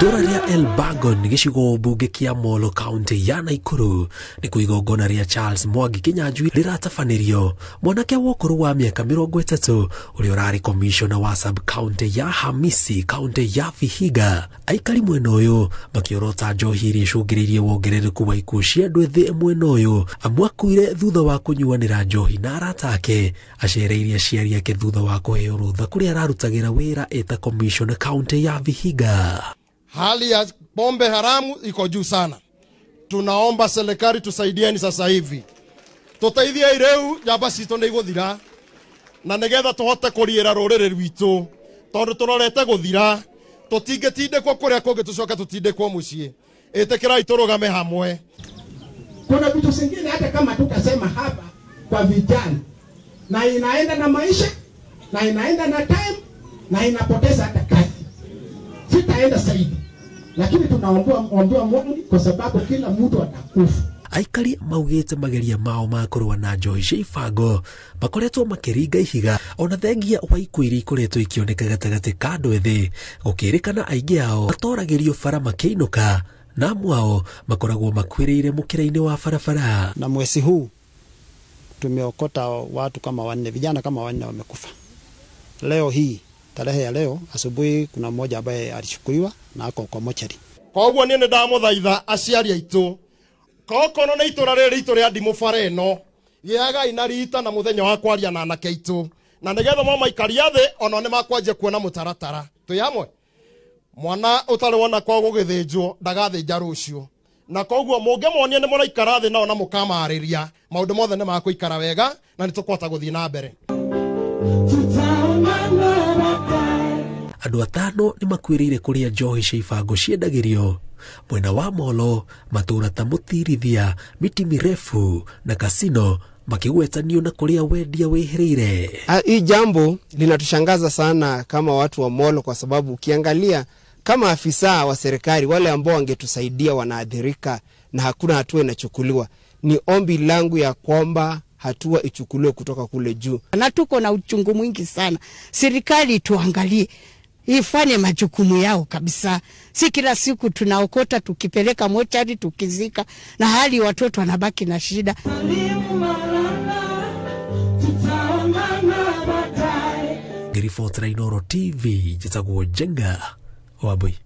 itũra rĩa Elbagon gĩcigo mbunge kia Molo county ya Naikuru nĩkuo igongona ria Charles Mwangi Kĩnyanjui rĩratabanĩrio mwanake wa ũkũrũ wa miaka mĩrongo ĩtatũ ũrĩa ũrarĩ komishona wa sub county ya Hamisi county ya Vihiga aikari mwena ũyũ makĩorota njohi iria icũngĩrĩirie wongerereku wa ikuũ cia andũ ethĩ mwena ũyũ amwe akuire thutha wa kũnyuanĩra njohi na arata ake acereirie aciari ake thutha wa kũheo rũtha kũrĩa ararutagĩra wĩra eta komishona county ya Vihiga hali ya pombe haramu iko juu sana. Tunaomba serikali tusaidieni sasa hivi, tuteithie ireu njamba citå nä igåthira na nä getha tå hote kå tondu turorete guthira rä rä rwitå tondå tå rorete gå thira tå tingä tindäkwo hamwe kuna vitu singine hata kama tutasema hapa kwa vijana, na inaenda na maisha na inaenda na time na inapoteza hata kazi, sitaenda saidi lakini tunaombea Mungu kwa sababu kila mtu atakufa aikari maugite mageria mao ma kurwa na njohi cia ibango makoretwo makiringa ihiga ona thengia wa ikuũ iria ikoretwo ikioneka gatagatĩ ka andũ ethĩ gũkĩrĩkana aingĩ ao matoragĩrio bara makĩinũka na amwe ao makoragwo makuĩrĩire mũkĩra-inĩ wa barabara. Na mwesi huu tumeokota watu kama wanne, vijana kama wanne wamekufa leo hii tarehe ya leo asubuhi, kuna mmoja ambaye alichukuliwa na ako kwa mochari. koguo ni ni ndamuthaitha aciari aitu kokono ni itura riri itura ya ndimu bara ino na riita na muthenya wa kwaria na anake aitu na nigetha mo maikaria thi ona ni makwanjia kuona mutaratara twi hamwe mwana utari wona kwa gugithinjwo ndagathinja rucio na koguo mungimonia ni muraikara thi nao na mukamariria maundu mothe ni makuikara wega na nitukwota guthii na mbere andå atano nä makuä kå njohi cia ibango ciendagärio mwena wa molo matũũra ta mũtirithia miti mirefu na kasino makigwetanio na kuria wendia wĩhĩrĩire. Ah, hii jambo linatushangaza sana kama watu wa molo, kwa sababu ukiangalia kama afisa wa serikali wale ambao wangetusaidia wanaathirika na hakuna hatua inachukuliwa. Ni ombi langu ya kwamba hatua ichukuliwe kutoka kule juu, na tuko na uchungu mwingi sana. Serikali ituangalie ifanye majukumu yao kabisa. Si kila siku tunaokota tukipeleka mochari tukizika, na hali watoto wanabaki na shida. Gilford Rainoro TV jitaguo jenga wabui